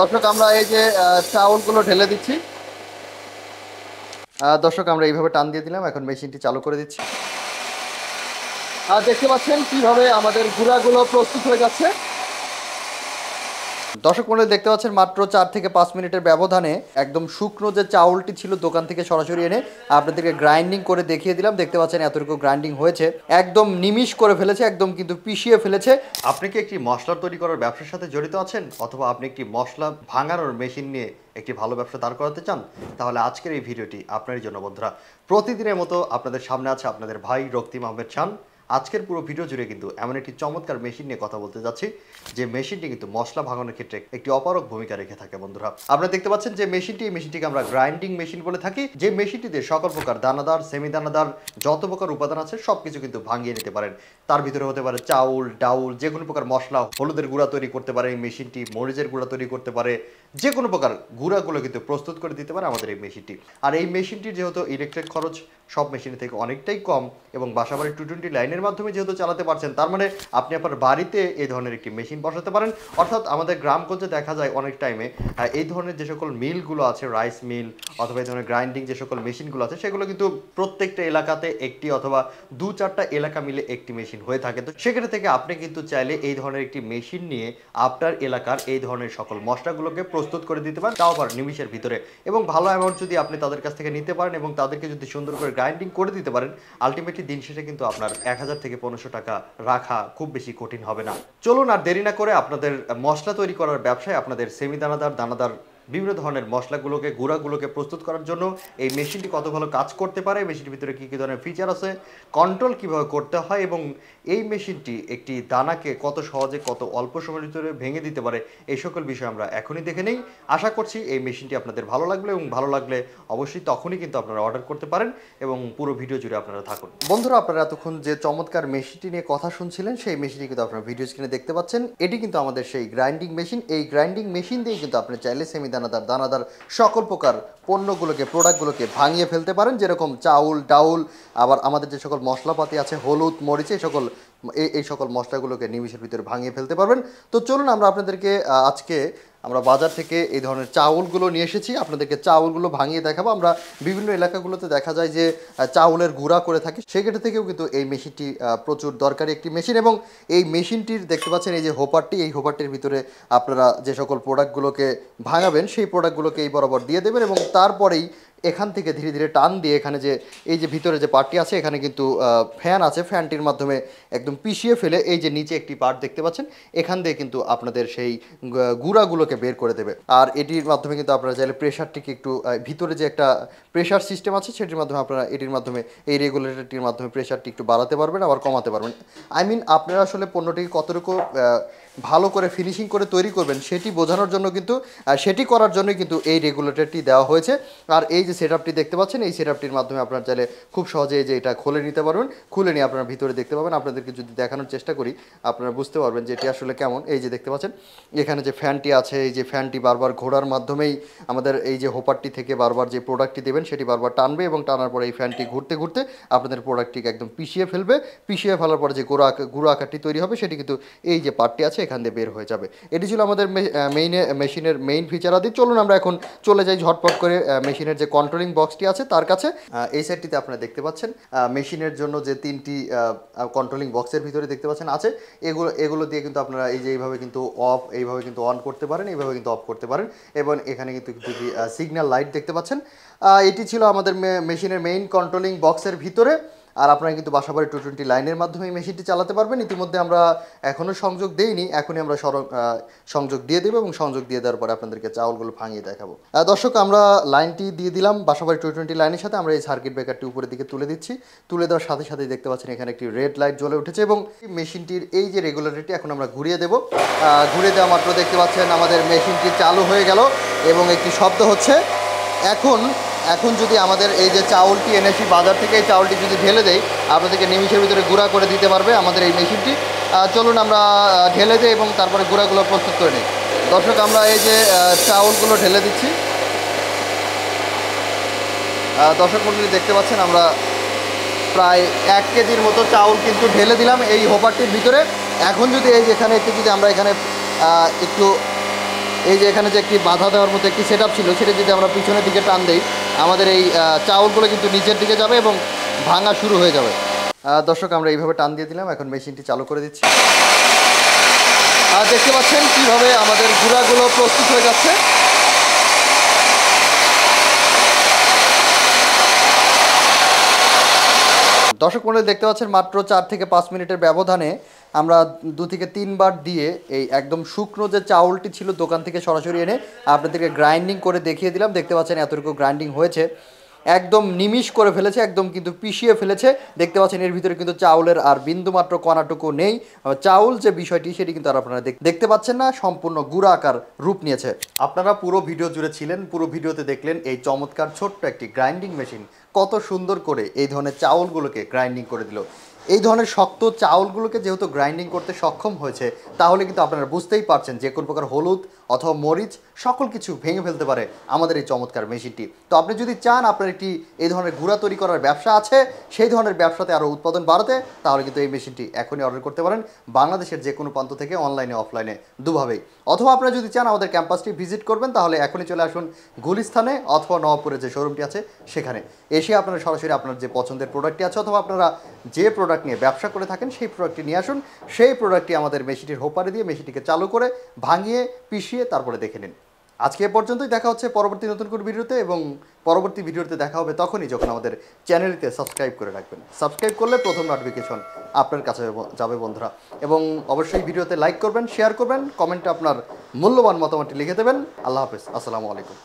দর্শক আমরা এই যে চাউলগুলো ঢেলে দিচ্ছি দর্শক আমরা এইভাবে টান দিয়ে দিলাম এখন মেশিনটি চালু করে দিচ্ছি আর দেখতে পাচ্ছেন কিভাবে আমাদের গুঁড়াগুলো প্রস্তুত হয়ে যাচ্ছে দর্শক মনে দেখতে পাচ্ছেন মাত্র চার থেকে পাঁচ মিনিটের ব্যবধানে একদম শুকনো যে চাউলটি ছিল দোকান থেকে সরাসরি এনে আপনাদেরকে গ্রাইন্ডিং করে দেখিয়ে দিলাম দেখতে পাচ্ছেন এতটুকু গ্রাইন্ডিং হয়েছে একদম নিমিশ করে ফেলেছে একদম কিন্তু পিষিয়ে ফেলেছে আপনি কি একটি মশলা তৈরি করার ব্যবসার সাথে জড়িত আছেন অথবা আপনি একটি মশলা ভাঙানোর মেশিন নিয়ে একটি ভালো ব্যবসা দাঁড় করাতে চান তাহলে আজকের এই ভিডিওটি আপনারই জন্য বন্ধুরা প্রতিদিনের মতো আপনাদের সামনে আছে আপনাদের ভাই রক্তিম আহমেদ চান আজকের পুরো ভিডিও জুড়ে কিন্তু এমন একটি চমৎকার মেশিন নিয়ে কথা বলতে যাচ্ছি যে মেশিনটি কিন্তু মশলা ভাঙানোর ক্ষেত্রে একটি অপারক ভূমিকা রেখে থাকে বন্ধুরা আপনারা দেখতে পাচ্ছেন যে মেশিনটি এই মেশিনটিকে আমরা গ্রাইন্ডিং মেশিন বলে থাকি যে মেশিনটিতে সকল প্রকার দানাদার সেমি দানাদার যত প্রকার উপাদান আছে সব কিছু কিন্তু ভাঙিয়ে নিতে পারেন তার ভিতরে হতে পারে চাউল ডাউল যে কোনো প্রকার মশলা হলুদের গুঁড়া তৈরি করতে পারে এই মেশিনটি মরিচের গুঁড়া তৈরি করতে পারে যে কোনো প্রকার গুঁড়াগুলো কিন্তু প্রস্তুত করে দিতে পারে আমাদের এই মেশিনটি আর এই মেশিনটির যেহেতু ইলেকট্রিক খরচ সব মেশিনের থেকে অনেকটাই কম এবং বাসাবাড়ির টু টোয়েন্টি লাইন ফ্যানের মাধ্যমে যেহেতু চালাতে পারছেন তার মানে আপনি আপনার বাড়িতে এই ধরনের একটি মেশিন বসাতে পারেন অর্থাৎ আমাদের গ্রামগঞ্জে দেখা যায় অনেক টাইমে হ্যাঁ, এই ধরনের যে সকল মিলগুলো আছে রাইস মিল অথবা এই ধরনের গ্রাইন্ডিং যে সকল মেশিনগুলো আছে সেগুলো কিন্তু প্রত্যেকটা এলাকাতে একটি অথবা দু চারটা এলাকা মিলে একটি মেশিন হয়ে থাকে তো সেখানে থেকে আপনি কিন্তু চাইলে এই ধরনের একটি মেশিন নিয়ে আপনার এলাকার এই ধরনের সকল মশলাগুলোকে প্রস্তুত করে দিতে পারেন তাও পারেন নিমিশের ভিতরে এবং ভালো অ্যামাউন্ট যদি আপনি তাদের কাছ থেকে নিতে পারেন এবং তাদেরকে যদি সুন্দর করে গ্রাইন্ডিং করে দিতে পারেন আলটিমেটলি দিন শেষে কিন্তু আপনার এক হাজার থেকে পনেরোশো টাকা রাখা খুব বেশি কঠিন হবে না চলুন আর দেরি না করে আপনাদের মশলা তৈরি করার ব্যবসায় আপনাদের সেমি দানাদার দানাদার বিভিন্ন ধরনের মশলাগুলোকে গুঁড়াগুলোকে প্রস্তুত করার জন্য এই মেশিনটি কত ভালো কাজ করতে পারে মেশিনটির ভিতরে কী কী ধরনের ফিচার আছে কন্ট্রোল কিভাবে করতে হয় এবং এই মেশিনটি একটি দানাকে কত সহজে কত অল্প সময়ের ভিতরে ভেঙে দিতে পারে এই সকল বিষয় আমরা এখনই দেখে নেই আশা করছি এই মেশিনটি আপনাদের ভালো লাগলে এবং ভালো লাগলে অবশ্যই তখনই কিন্তু আপনারা অর্ডার করতে পারেন এবং পুরো ভিডিও জুড়ে আপনারা থাকুন বন্ধুরা আপনারা এতক্ষণ যে চমৎকার মেশিনটি নিয়ে কথা শুনছিলেন সেই মেশিনটি কিন্তু আপনারা ভিডিও স্ক্রিনে দেখতে পাচ্ছেন এটি কিন্তু আমাদের সেই গ্রাইন্ডিং মেশিন এই গ্রাইন্ডিং মেশিন দিয়ে কিন্তু আপনি চাইলে সেমি দানাদার দানাদার সকল প্রকার পণ্যগুলোকে প্রোডাক্টগুলোকে ভাঙিয়ে ফেলতে পারেন যেরকম চাউল ডাউল আবার আমাদের যে সকল মশলাপাতি আছে হলুদ মরিচ এই সকল এই সকল মশলাগুলোকে নিমিশের ভিতরে ভাঙিয়ে ফেলতে পারবেন তো চলুন আমরা আপনাদেরকে আজকে আমরা বাজার থেকে এই ধরনের চাউলগুলো নিয়ে এসেছি আপনাদেরকে চাউলগুলো ভাঙিয়ে দেখাবো আমরা বিভিন্ন এলাকাগুলোতে দেখা যায় যে চাউলের গুঁড়া করে থাকি সেক্ষেত্রে থেকেও কিন্তু এই মেশিনটি প্রচুর দরকারি একটি মেশিন এবং এই মেশিনটির দেখতে পাচ্ছেন এই যে হোপারটি এই হোপারটির ভিতরে আপনারা যে সকল প্রোডাক্টগুলোকে ভাঙাবেন সেই প্রোডাক্টগুলোকে এই বরাবর দিয়ে দেবেন এবং তারপরেই এখান থেকে ধীরে ধীরে টান দিয়ে এখানে যে এই যে ভিতরে যে পার্টটি আছে এখানে কিন্তু ফ্যান আছে ফ্যানটির মাধ্যমে একদম পিষিয়ে ফেলে এই যে নিচে একটি পার্ট দেখতে পাচ্ছেন এখান দিয়ে কিন্তু আপনাদের সেই গুঁড়াগুলোকে বের করে দেবে আর এটির মাধ্যমে কিন্তু আপনারা চাইলে প্রেশারটিকে একটু ভিতরে যে একটা প্রেশার সিস্টেম আছে সেটির মাধ্যমে আপনারা এটির মাধ্যমে এই রেগুলেটরটির মাধ্যমে প্রেশারটি একটু বাড়াতে পারবেন আবার কমাতে পারবেন আই মিন আপনারা আসলে পণ্যটিকে কতটুকু ভালো করে ফিনিশিং করে তৈরি করবেন সেটি বোঝানোর জন্য কিন্তু সেটি করার জন্যই কিন্তু এই রেগুলেটরটি দেওয়া হয়েছে আর এই যে সেট দেখতে পাচ্ছেন এই সেট মাধ্যমে আপনার চাইলে খুব সহজে যে এটা খুলে নিতে পারবেন খুলে নিয়ে আপনার ভিতরে দেখতে পাবেন আপনাদেরকে যদি দেখানোর চেষ্টা করি আপনারা বুঝতে পারবেন যে এটি আসলে কেমন এই যে দেখতে পাচ্ছেন এখানে যে ফ্যানটি আছে এই যে ফ্যানটি বারবার ঘোরার মাধ্যমেই আমাদের এই যে হোপারটি থেকে বারবার যে প্রোডাক্টটি দেবেন সেটি বারবার টানবে এবং টানার পরে এই ফ্যানটি ঘুরতে ঘুরতে আপনাদের প্রোডাক্টটিকে একদম পিষিয়ে ফেলবে পিষিয়ে ফেলার পরে যে গোড়া গুঁড়ো আকারটি তৈরি হবে সেটি কিন্তু এই যে পার্টটি আছে এখান দিয়ে বের হয়ে যাবে এটি ছিল আমাদের মেইনে মেশিনের মেইন আদি চলুন আমরা এখন চলে যাই ঝটপট করে মেশিনের যে কন্ট্রোলিং বক্সটি আছে তার কাছে এই সাইডটিতে আপনারা দেখতে পাচ্ছেন মেশিনের জন্য যে তিনটি কন্ট্রোলিং বক্সের ভিতরে দেখতে পাচ্ছেন আছে এগুলো এগুলো দিয়ে কিন্তু আপনারা এই যে এইভাবে কিন্তু অফ এইভাবে কিন্তু অন করতে পারেন এইভাবে কিন্তু অফ করতে পারেন এবং এখানে কিন্তু দুটি সিগন্যাল লাইট দেখতে পাচ্ছেন এটি ছিল আমাদের মেশিনের মেইন কন্ট্রোলিং বক্সের ভিতরে আর আপনারা কিন্তু বাসাবাড়ি টু টোয়েন্টি লাইনের মাধ্যমে এই মেশিনটি চালাতে পারবেন ইতিমধ্যে আমরা এখনও সংযোগ দেইনি এখনই আমরা সংযোগ দিয়ে দেবো এবং সংযোগ দিয়ে দেওয়ার পরে আপনাদেরকে চাউলগুলো ভাঙিয়ে দেখাবো দর্শক আমরা লাইনটি দিয়ে দিলাম বাসাবাড়ি টু টোয়েন্টি লাইনের সাথে আমরা এই সার্কিট ব্রেকারটি উপরের দিকে তুলে দিচ্ছি তুলে দেওয়ার সাথে সাথে দেখতে পাচ্ছেন এখানে একটি রেড লাইট জ্বলে উঠেছে এবং মেশিনটির এই যে রেগুলারিটি এখন আমরা ঘুরিয়ে দেবো ঘুরে দেওয়া মাত্র দেখতে পাচ্ছেন আমাদের মেশিনটি চালু হয়ে গেল এবং একটি শব্দ হচ্ছে এখন এখন যদি আমাদের এই যে চাউলটি এনেছি বাজার থেকে এই চাউলটি যদি ঢেলে দেয় আপনাদেরকে নিমিশের ভিতরে গুঁড়া করে দিতে পারবে আমাদের এই মেশিনটি চলুন আমরা ঢেলে দিই এবং তারপরে গুঁড়াগুলো প্রস্তুত করে নিই দর্শক আমরা এই যে চাউলগুলো ঢেলে দিচ্ছি দর্শক মন্ডলী দেখতে পাচ্ছেন আমরা প্রায় এক কেজির মতো চাউল কিন্তু ঢেলে দিলাম এই হোপারটির ভিতরে এখন যদি এই যেখানে একটু যদি আমরা এখানে একটু এই যে এখানে যে একটি বাধা দেওয়ার মতো একটি সেট ছিল সেটা যদি আমরা পিছনের দিকে টান দিই আমাদের এই চাউলগুলো কিন্তু নিচের দিকে যাবে এবং ভাঙা শুরু হয়ে যাবে দর্শক আমরা এইভাবে টান দিয়ে দিলাম এখন মেশিনটি চালু করে দিচ্ছি আর দেখতে পাচ্ছেন কীভাবে আমাদের গুঁড়াগুলো প্রস্তুত হয়ে যাচ্ছে দর্শক মনে দেখতে পাচ্ছেন মাত্র চার থেকে পাঁচ মিনিটের ব্যবধানে আমরা দু থেকে তিনবার দিয়ে এই একদম শুকনো যে চাউলটি ছিল দোকান থেকে সরাসরি এনে আপনাদেরকে গ্রাইন্ডিং করে দেখিয়ে দিলাম দেখতে পাচ্ছেন এতটুকু গ্রাইন্ডিং হয়েছে একদম নিমিষ করে ফেলেছে একদম কিন্তু পিষিয়ে ফেলেছে দেখতে পাচ্ছেন এর ভিতরে কিন্তু চাউলের আর বিন্দুমাত্র কণাটুকু নেই চাউল যে বিষয়টি সেটি কিন্তু আর আপনারা দেখতে পাচ্ছেন না সম্পূর্ণ গুড়া আকার রূপ নিয়েছে আপনারা পুরো ভিডিও জুড়ে ছিলেন পুরো ভিডিওতে দেখলেন এই চমৎকার ছোট্ট একটি গ্রাইন্ডিং মেশিন কত সুন্দর করে এই ধরনের চাউলগুলোকে গ্রাইন্ডিং করে দিল এই ধরনের শক্ত চাউলগুলোকে যেহেতু গ্রাইন্ডিং করতে সক্ষম হয়েছে তাহলে কিন্তু আপনারা বুঝতেই পারছেন যে কোন প্রকার হলুদ অথবা মরিচ সকল কিছু ভেঙে ফেলতে পারে আমাদের এই চমৎকার মেশিনটি তো আপনি যদি চান আপনার একটি এই ধরনের গুঁড়া তৈরি করার ব্যবসা আছে সেই ধরনের ব্যবসাতে আরও উৎপাদন বাড়াতে তাহলে কিন্তু এই মেশিনটি এখনই অর্ডার করতে পারেন বাংলাদেশের যে কোনো প্রান্ত থেকে অনলাইনে অফলাইনে দুভাবেই অথবা আপনারা যদি চান আমাদের ক্যাম্পাসটি ভিজিট করবেন তাহলে এখনই চলে আসুন গুলিস্থানে অথবা নবাবপুরে যে শোরুমটি আছে সেখানে এসে আপনারা সরাসরি আপনার যে পছন্দের প্রোডাক্টটি আছে অথবা আপনারা যে প্রোডাক্ট নিয়ে ব্যবসা করে থাকেন সেই প্রোডাক্টটি নিয়ে আসুন সেই প্রোডাক্টটি আমাদের মেশিনটির হোপারে দিয়ে মেশিনটিকে চালু করে ভাঙিয়ে পিষিয়ে দিয়ে তারপরে দেখে নিন আজকে এ পর্যন্তই দেখা হচ্ছে পরবর্তী নতুন কোনো ভিডিওতে এবং পরবর্তী ভিডিওতে দেখা হবে তখনই যখন আমাদের চ্যানেলটিতে সাবস্ক্রাইব করে রাখবেন সাবস্ক্রাইব করলে প্রথম নোটিফিকেশন আপনার কাছে যাবে বন্ধুরা এবং অবশ্যই ভিডিওতে লাইক করবেন শেয়ার করবেন কমেন্টে আপনার মূল্যবান মতামতটি লিখে দেবেন আল্লাহ হাফিজ আসসালামু আলাইকুম